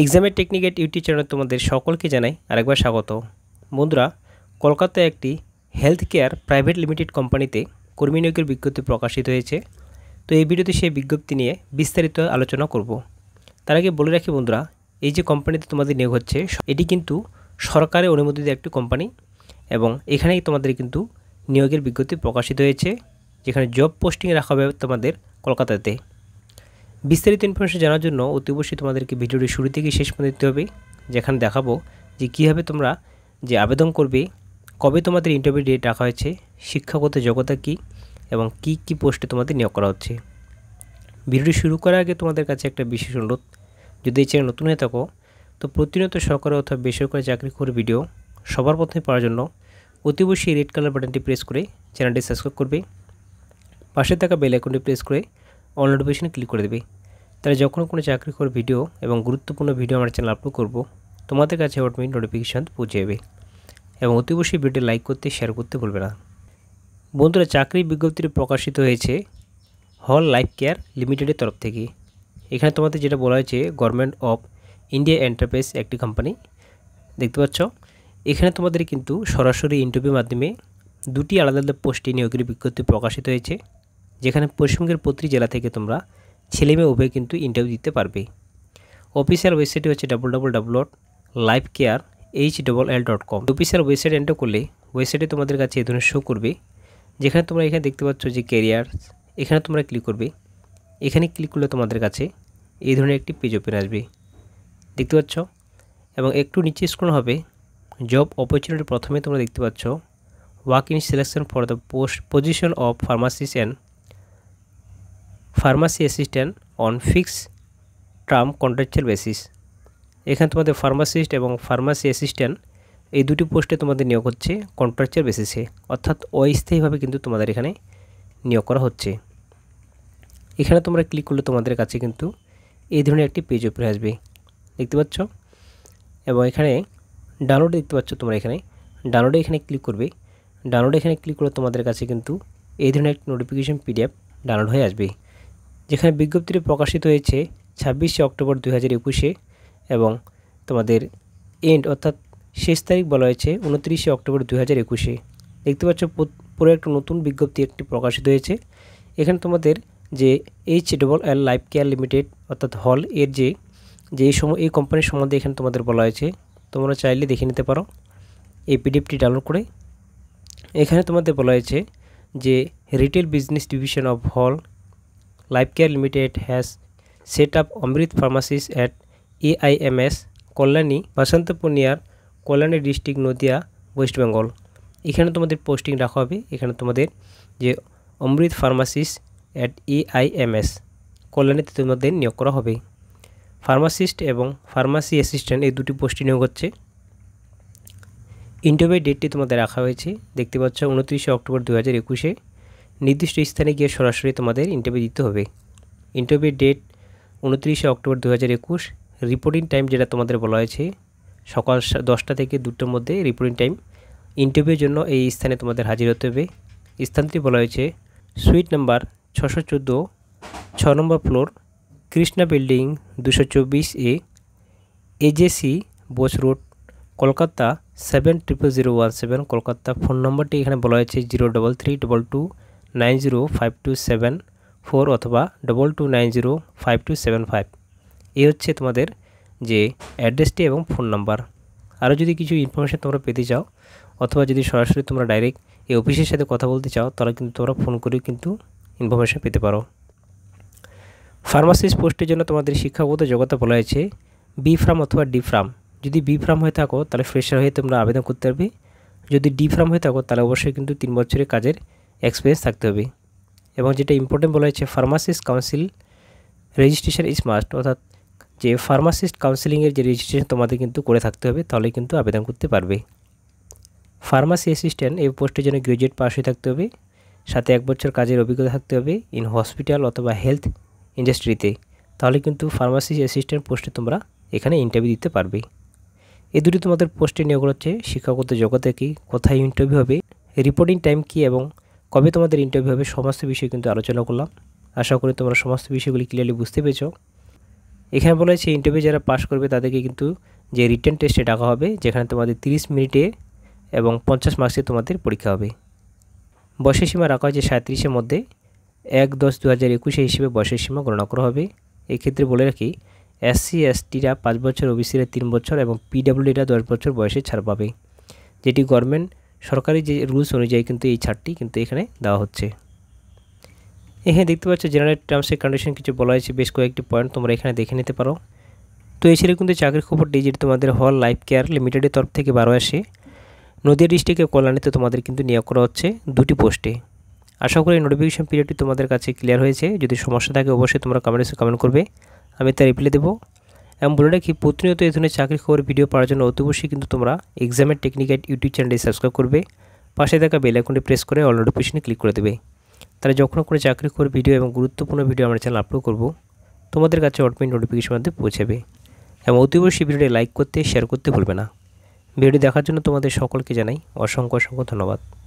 এক্সামের টেকনিক এট চ্যানেল তোমাদের সকলকে জানাই আরেকবার স্বাগত বন্ধুরা কলকাতায় একটি হেলথ কেয়ার প্রাইভেট লিমিটেড কোম্পানিতে কর্মী নিয়োগের বিজ্ঞপ্তি প্রকাশিত হয়েছে তো এই ভিডিওতে সেই বিজ্ঞপ্তি নিয়ে বিস্তারিত আলোচনা করব তার আগে বলে রাখি বন্ধুরা এই যে কোম্পানিতে তোমাদের নিয়োগ হচ্ছে এটি কিন্তু সরকারের অনুমোদিত একটি কোম্পানি এবং এখানেই তোমাদের কিন্তু নিয়োগের বিজ্ঞপ্তি প্রকাশিত হয়েছে যেখানে জব পোস্টিং রাখা হবে তোমাদের কলকাতাতে বিস্তারিত ইনফরমেশন জানার জন্য অতি অবশ্যই তোমাদেরকে ভিডিওটি শুরু থেকে শেষ পর্যন্ত দিতে হবে যেখানে দেখাবো যে কীভাবে তোমরা যে আবেদন করবে কবে তোমাদের ইন্টারভিউ ডেট রাখা হয়েছে শিক্ষাগত যোগ্যতা কী এবং কি কি পোস্টে তোমাদের নিয়োগ করা হচ্ছে ভিডিওটি শুরু করার আগে তোমাদের কাছে একটা বিশেষ অনুরোধ যদি এই চ্যানেল নতুন হয়ে থাকো তো প্রতিনিয়ত সরকারি অথবা বেসরকারি চাকরি করে ভিডিও সবার প্রথমে পাওয়ার জন্য অতি অবশ্যই রেড কালার বাটনটি প্রেস করে চ্যানেলটি সাবস্ক্রাইব করবে পাশে থাকা বেল আইকনটি প্রেস করে অল নোটিফিকেশনে ক্লিক করে দেবে তাহলে যখন কোনো চাকরি চাকরিকর ভিডিও এবং গুরুত্বপূর্ণ ভিডিও আমার চ্যানেল আপলোড করব তোমাদের কাছে অটোমেটিক নোটিফিকেশান পৌঁছে যাবে এবং অতি অবশ্যই ভিডিও লাইক করতে শেয়ার করতে ভুলবে না বন্ধুরা চাকরি বিজ্ঞপ্তিটি প্রকাশিত হয়েছে হল লাইফ কেয়ার লিমিটেডের তরফ থেকে এখানে তোমাদের যেটা বলা হয়েছে গভর্নমেন্ট অফ ইন্ডিয়া এন্টারপ্রাইজ একটি কোম্পানি দেখতে পাচ্ছ এখানে তোমাদের কিন্তু সরাসরি ইন্টারভিউ মাধ্যমে দুটি আলাদা আলাদা পোস্টে নিয়োগের বিজ্ঞপ্তি প্রকাশিত হয়েছে যেখানে পশ্চিমবঙ্গের প্রতিটি জেলা থেকে তোমরা ছেলে মেয়ে উভয় কিন্তু ইন্টারভিউ দিতে পারবে অফিসিয়াল ওয়েবসাইটটি হচ্ছে double double double dot life care H double L dot com official website enter করলে ওয়েবসাইটে তোমাদের কাছে এই ধরনের শো করবে যেখানে তোমরা এখানে দেখতে পাচ্ছ যে ক্যারিয়ার এখানে তোমরা ক্লিক করবে এখানে ক্লিক করলে তোমাদের কাছে এই ধরনের একটি পেজ ওপেন আসবে দেখতে পাচ্ছ এবং একটু নিচে স্ক্রল হবে জব অপরচুনিটি প্রথমে তোমরা দেখতে পাচ্ছ walk in selection for the post position of pharmacist and pharmacy assistant on fix term contractual basis এখানে তোমাদের ফার্মাসিস্ট এবং ফার্মাসি অ্যাসিস্ট্যান্ট এই দুটি পোস্টে তোমাদের নিয়োগ হচ্ছে কন্ট্রাকচুয়াল বেসিসে অর্থাৎ অস্থায়ীভাবে কিন্তু তোমাদের এখানে নিয়োগ করা হচ্ছে এখানে তোমরা ক্লিক করলে তোমাদের কাছে কিন্তু এই ধরনের একটি পেজ ওপরে আসবে দেখতে পাচ্ছ এবং এখানে ডাউনলোড দেখতে পাচ্ছ তোমরা এখানে ডাউনলোডে এখানে ক্লিক করবে ডাউনলোডে এখানে ক্লিক করলে তোমাদের কাছে কিন্তু এই ধরনের একটি নোটিফিকেশন পিডিএফ ডাউনলোড হয়ে আসবে যেখানে বিজ্ঞপ্তিটি প্রকাশিত হয়েছে ছাব্বিশে অক্টোবর দু হাজার একুশে এবং তোমাদের এন্ড অর্থাৎ শেষ তারিখ বলা হয়েছে উনত্রিশে অক্টোবর দু হাজার একুশে দেখতে পাচ্ছ পুরো একটা নতুন বিজ্ঞপ্তি একটি প্রকাশিত হয়েছে এখানে তোমাদের যে H double L life care limited অর্থাৎ হল এর যে যে এই সময় এই কোম্পানির সম্বন্ধে এখানে তোমাদের বলা হয়েছে তোমরা চাইলে দেখে নিতে পারো এই পিডিএফটি ডাউনলোড করে এখানে তোমাদের বলা হয়েছে যে retail business division of HLL Lifecare limited has set up Amrit pharmacies at AIIMS Kalyani বাসন্ত পূর্ণিয়ার কল্যাণী ডিস্ট্রিক্ট নদিয়া ওয়েস্ট বেঙ্গল এখানে তোমাদের পোস্টিং রাখা হবে এখানে তোমাদের যে অমৃত ফার্মাসিস অ্যাট এআইএমএস কল্যাণীতে তোমাদের নিয়োগ করা হবে ফার্মাসিস্ট এবং ফার্মাসি অ্যাসিস্ট্যান্ট এই দুটি পোস্টে নিয়োগ হচ্ছে ইন্টারভিউ ডেটটি তোমাদের রাখা হয়েছে দেখতে পাচ্ছ উনত্রিশে অক্টোবর দু হাজার একুশে নির্দিষ্ট স্থানে গিয়ে সরাসরি তোমাদের ইন্টারভিউ দিতে হবে ইন্টারভিউ ডেট উনত্রিশে অক্টোবর দু হাজার একুশ রিপোর্টিং টাইম যেটা তোমাদের বলা হয়েছে সকাল দশটা থেকে দুটোর মধ্যে রিপোর্টিং টাইম ইন্টারভিউর জন্য এই স্থানে তোমাদের হাজির হতে হবে স্থানটি বলা হয়েছে সুইট নাম্বার ছশো চোদ্দো ছ নম্বর ফ্লোর কৃষ্ণা বিল্ডিং দুশো চব্বিশ A AJC Bose road Kolkata seven triple zero one seven Kolkata phone নম্বরটি এখানে বলা হয়েছে zero double three double two nine zero five two seven four অথবা double two nine zero five two seven five এই হচ্ছে তোমাদের যে অ্যাড্রেসটি এবং ফোন নাম্বার আরও যদি কিছু ইনফরমেশান তোমরা পেতে চাও অথবা যদি সরাসরি তোমরা ডাইরেক্ট এই অফিসের সাথে কথা বলতে চাও তাহলে কিন্তু তোমরা ফোন করেও কিন্তু ইনফরমেশান পেতে পারো ফার্মাসিস্ট পোস্টের জন্য তোমাদের শিক্ষাগত যোগ্যতা বলা হয়েছে বি ফার্ম অথবা ডি ফার্ম যদি বি ফার্ম হয়ে থাকো তাহলে ফ্রেশার হয়ে তোমরা আবেদন করতে পারবে যদি ডি ফার্ম হয়ে থাকো তাহলে অবশ্যই কিন্তু তিন বছরের কাজের এক্সপিরিয়েন্স থাকতে হবে এবং যেটা ইম্পর্টেন্ট বলা হয়েছে pharmacist council registration is must অর্থাৎ যে ফার্মাসিস্ট কাউন্সিলিংয়ের যে রেজিস্ট্রেশন তোমাদের কিন্তু করে থাকতে হবে তাহলে কিন্তু আবেদন করতে পারবে ফার্মাসি অ্যাসিস্ট্যান্ট এই পোস্টের জন্য গ্র্যাজুয়েট পাশ হয়ে থাকতে হবে সাথে এক বছর কাজের অভিজ্ঞতা থাকতে হবে ইন হসপিটাল অথবা হেলথ ইন্ডাস্ট্রিতে তাহলে কিন্তু ফার্মাসি অ্যাসিস্ট্যান্ট পোস্টে তোমরা এখানে ইন্টারভিউ দিতে পারবে এই দুটি তোমাদের পোস্টে নিয়োগ হচ্ছে শিক্ষাগত জগতে কি কোথায় ইন্টারভিউ হবে রিপোর্টিং টাইম কি এবং কবে তোমাদের ইন্টারভিউ হবে সমস্ত বিষয়ে কিন্তু আলোচনা করলাম আশা করি তোমরা সমস্ত বিষয়গুলি ক্লিয়ারলি বুঝতে পেরেছো এখানে বলা হয়েছে ইন্টারভিউ যারা পাস করবে তাদেরকে কিন্তু যে রিটার্ন টেস্টে ডাকা হবে যেখানে তোমাদের 30 মিনিটে এবং পঞ্চাশ মার্কসে তোমাদের পরীক্ষা হবে বয়সের সীমা রাখা হয়েছে সাঁত্রিশের মধ্যে এক দশ দু হাজার একুশে হিসেবে বয়সের সীমা গণনা করা হবে এক্ষেত্রে বলে রাখি এসসি এসটিরা পাঁচ বছর ওবিসিরা তিন বছর এবং পিডাব্লিউডিরা দশ বছর বয়সে ছাড় পাবে যেটি গভর্নমেন্ট সরকারি যে রুলস অনুযায়ী কিন্তু এই ছাড়টি কিন্তু এখানে দেওয়া হচ্ছে এখানে দেখতে পাচ্ছ জেনারেল টার্মস এন্ড কন্ডিশন কিছু বলা হয়েছে বেশ কয়েকটি পয়েন্ট তোমরা এখানে দেখে নিতে পারো তো এই ছিল কিন্তু চাকরির খবরটি ডিজিট তোমাদের হল লাইফ কেয়ার লিমিটেডের তরফ থেকে বারো আসে নদীয়া ডিস্ট্রিক্টের কল্যাণীতে তোমাদের কিন্তু নিয়োগ করা হচ্ছে দুটি পোস্টে আশা করি নোটিফিকেশন পিরিয়ডটি তোমাদের কাছে ক্লিয়ার হয়েছে যদি সমস্যা থাকে অবশ্যই তোমরা কমেন্টসে কমেন্ট করবে আমি তার রিপ্লাই দেবো এবং বলে রাখি প্রতিনিয়ত এই ধরনের চাকরি খবর ভিডিও পাওয়ার জন্য অতিবশ্যই কিন্তু তোমরা এক্সামের টেকনিক্যাট ইউটিউব চ্যানেলে সাবস্ক্রাইব করবে পাশে থাকা বেল আইকনটি প্রেস করে অল নোটিফিকেশনে ক্লিক করে দেবে তাহলে যখন কোনো চাকরি খবর ভিডিও এবং গুরুত্বপূর্ণ ভিডিও আমরা চ্যানেল আপলোড করব তোমাদের কাছে অটোমেটিক নোটিফিকেশন মধ্যে পৌঁছাবে এবং অতিবশ্যই ভিডিওটি লাইক করতে শেয়ার করতে ভুলবে না ভিডিও দেখার জন্য তোমাদের সকলকে জানাই অসংখ্য অসংখ্য ধন্যবাদ